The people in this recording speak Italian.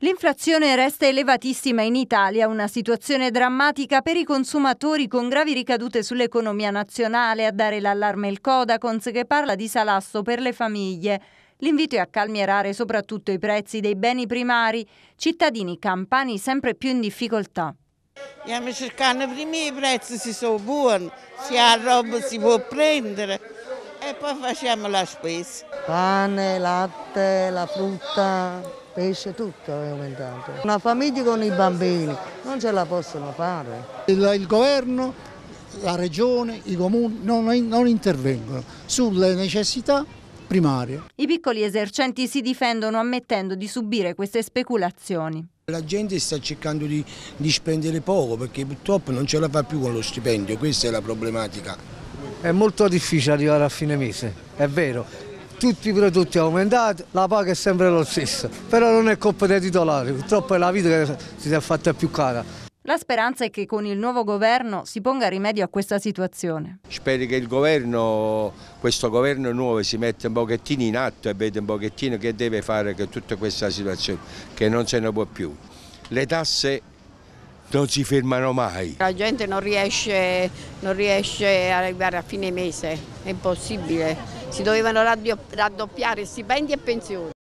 L'inflazione resta elevatissima in Italia, una situazione drammatica per i consumatori con gravi ricadute sull'economia nazionale. A dare l'allarme il Codacons che parla di salasso per le famiglie. L'invito è a calmierare soprattutto i prezzi dei beni primari, cittadini campani sempre più in difficoltà. Andiamo a cercare prima i prezzi si sono buoni, se ha roba si può prendere e poi facciamo la spesa. Pane, latte, la frutta, pesce, tutto è aumentato. Una famiglia con i bambini non ce la possono fare. Il, il governo, la regione, i comuni non, non intervengono sulle necessità primarie. I piccoli esercenti si difendono ammettendo di subire queste speculazioni. La gente sta cercando di, di spendere poco perché purtroppo non ce la fa più con lo stipendio, questa è la problematica. È molto difficile arrivare a fine mese, è vero, tutti i prodotti aumentati, la paga è sempre lo stesso, però non è colpa dei titolari, purtroppo è la vita che si è fatta più cara. La speranza è che con il nuovo governo si ponga rimedio a questa situazione. Spero che governo, questo governo nuovo si metta un pochettino in atto e veda un pochettino che deve fare con tutta questa situazione, che non se ne può più. Le tasse non si fermano mai. La gente non riesce, non riesce ad arrivare a fine mese, è impossibile si dovevano raddoppiare stipendi e pensioni.